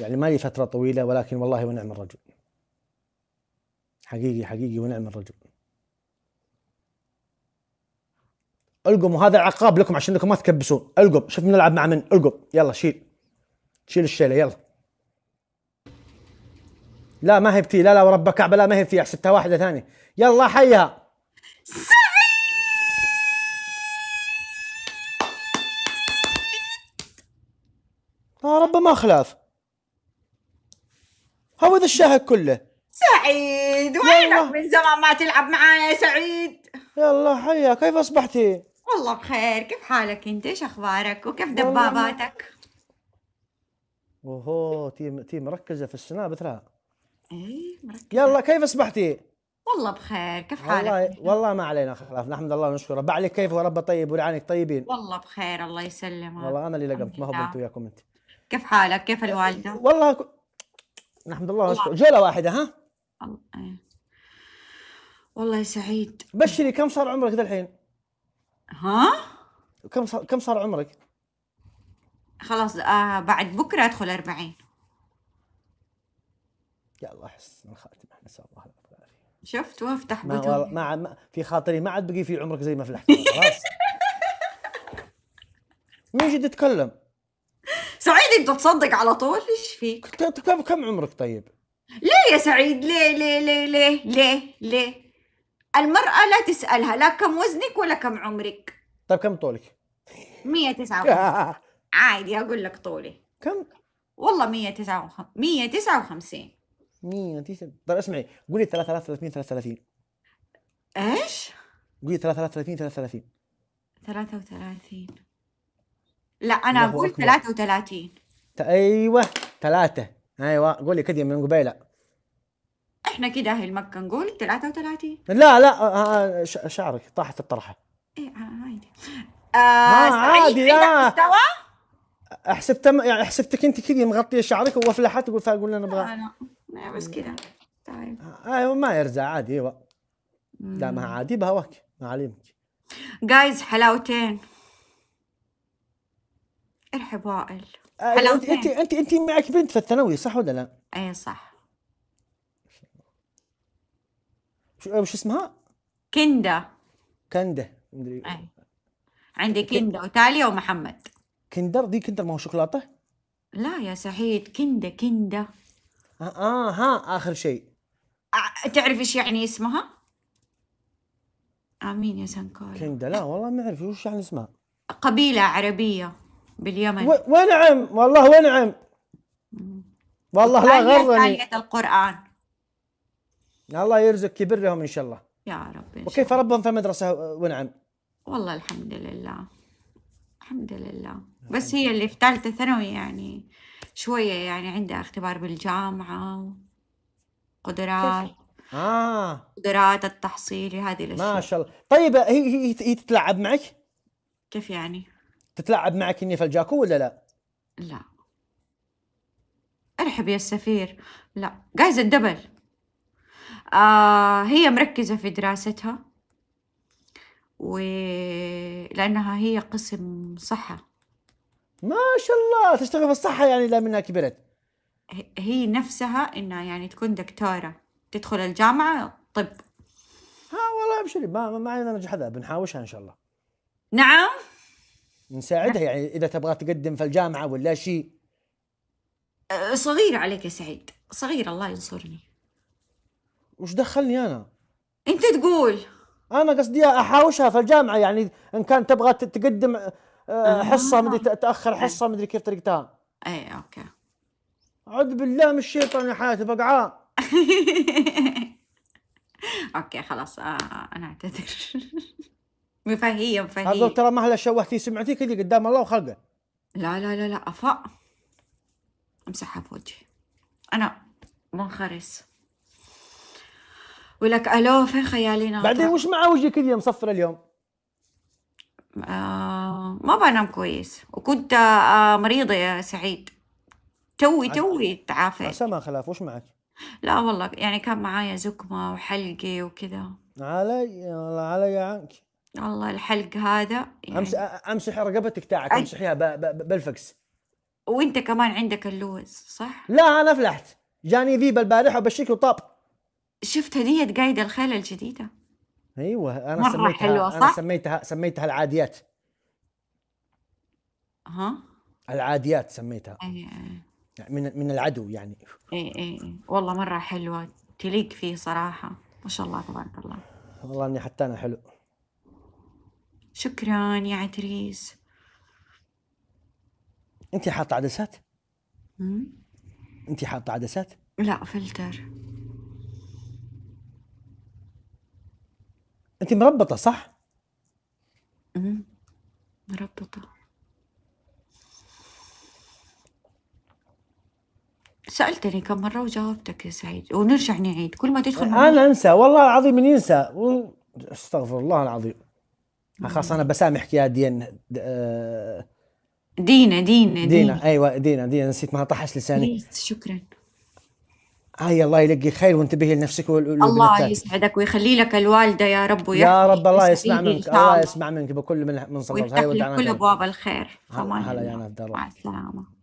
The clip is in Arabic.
يعني ما لي فترة طويلة ولكن والله ونعم الرجل حقيقي حقيقي ونعم الرجل القم وهذا عقاب لكم عشان انكم ما تكبسون القم شوف نلعب مع من القم يلا شيل شيل الشيله يلا لا ما هي بتي لا لا ورب كعبه لا ما هي فيها حسبتها واحده ثانيه يلا حيها يا آه، رب ما خلاف هو ذا الشهر كله سعيد وينك من زمان ما تلعب معايا سعيد يلا حيا كيف اصبحتي؟ والله بخير كيف حالك انت ايش اخبارك وكيف دباباتك؟ اوهو تي تي مركزه في السناب ترى اي مركزه يلا كيف اصبحتي؟ والله بخير كيف حالك؟ والله والله ما علينا خلاف نحمد الله ونشكره عليك كيف ورب طيب ولعنك طيبين والله بخير الله يسلمك والله انا اللي لقمت ما هو انت وياكم انت كيف حالك؟ كيف الوالده؟ والله نحمد الله ونشكره جوله واحده ها إيه. والله يا سعيد بشري كم صار عمرك ذا الحين ها كم صار كم صار عمرك خلاص آه بعد بكره ادخل 40 يا الله احس من خاتمه نسال الله العافيه شفت وافتح ما, وال... ما, في خاطري ما عاد بقي في عمرك زي ما فلحت خلاص مين جد تتكلم؟ سعيد انت تصدق على طول ايش فيك؟ طيب، طيب، كم كم عمرك طيب؟ ليه يا سعيد ليه ليه ليه ليه ليه ليه؟ المرأة لا تسألها لا كم وزنك ولا كم عمرك طيب كم طولك؟ 159 عادي اقول لك طولي كم؟ والله 159 159 طيب اسمعي قولي 3330 33 ايش؟ قولي 3330 33 33 لا انا اقول 33 ايوه ثلاثة ايوه قولي كذا من قبيله احنا كده اهل مكة نقول 33 لا لا آه، آه، شعرك طاحت الطرحة ايه آه، عادي آه عادي لا إيه، إيه، إيه، مستوى احسب تم يعني حسبتك انت كذي مغطيه شعرك وفلحت تقول فاقول انا ابغى لا لا بس كذا طيب ايوه ما يرزع عادي ايوه لا ما عادي بهواك ما عليك جايز حلاوتين ارحب وائل آه، انت انت انت معك بنت في الثانوي صح ولا لا؟ اي صح شو آه، وش اسمها؟ كندا كندا مدري اي عندي كندا وتاليا ومحمد كندر دي كندر ما هو شوكولاته؟ لا يا سعيد كندا كندا اه, آه، ها اخر شيء تعرف ايش يعني اسمها؟ امين يا سنكار كندا لا والله ما اعرف وش يعني اسمها قبيله عربيه باليمن و... ونعم والله ونعم والله لا غرني آية القرآن الله يرزق كبرهم إن شاء الله يا رب إن وكيف ربهم في مدرسة ونعم والله الحمد لله الحمد لله بس هي اللي في ثالثة ثانوي يعني شوية يعني عندها اختبار بالجامعة قدرات آه قدرات التحصيل هذه الأشياء ما شاء الله طيب هي هي, هي تتلاعب معك؟ كيف يعني؟ تتلاعب معك النيفا الجاكو ولا لا؟ لا ارحب يا السفير لا جايزة الدبل آه هي مركزة في دراستها ولأنها هي قسم صحة ما شاء الله تشتغل في الصحة يعني لا منها كبرت هي نفسها إنها يعني تكون دكتورة تدخل الجامعة طب ها والله ابشري ما ما علينا نجح هذا بنحاوشها إن شاء الله نعم نساعدها يعني اذا تبغى تقدم في الجامعه ولا شيء صغير عليك يا سعيد صغير الله ينصرني وش دخلني انا انت تقول انا قصدي احاوشها في الجامعه يعني ان كان تبغى تقدم آه، آه، حصه آه. مدري تاخر حصه مدري كيف طريقتها اي اوكي اعوذ بالله من الشيطان يا حياتي بقعاء اوكي خلاص آه انا اعتذر مفهية مفهية هذا ترى هلا شوهتي سمعتي كذي قدام الله وخلقه لا لا لا لا أفا امسحها في وجهي أنا منخرس ولك ألو فين خيالينا بعدين وش مع وجهي كذي مصفر اليوم آه ما بنام كويس وكنت آه مريضة يا سعيد توي توي تعافيت ما خلاف وش معك؟ لا والله يعني كان معايا زكمة وحلقي وكذا علي والله علي عنك والله الحلق هذا يعني امسح امسح رقبتك تاعك امسحيها بالفكس وانت كمان عندك اللوز صح؟ لا انا فلحت جاني فيبا البارحه وبشيك وطاب شفت هدية قايد الخيل الجديدة ايوه انا مرة سميتها حلوة صح؟ انا سميتها سميتها العاديات ها؟ العاديات سميتها أي... إيه. يعني من من العدو يعني اي اي إيه. والله مرة حلوة تليق فيه صراحة ما شاء الله تبارك الله والله اني حتى انا حلو شكرا يا عتريس انت حاطه عدسات؟ انت حاطه عدسات؟ لا فلتر انت مربطه صح؟ مربطه سألتني كم مرة وجاوبتك يا سعيد ونرجع نعيد كل ما تدخل أنا أنسى والله العظيم من ينسى استغفر الله العظيم خلاص انا بسامحك يا ديان دينا دينا دينا ايوه دينا دينا نسيت ما طحش لساني شكرا هاي الله يلقي خير وانتبهي لنفسك الله يسعدك ويخلي لك الوالده يا رب ويا يا رب الله يسمع منك الله يسمع منك بكل من من صدرك ويفتح لك كل ابواب الخير هلا يا نادر مع السلامه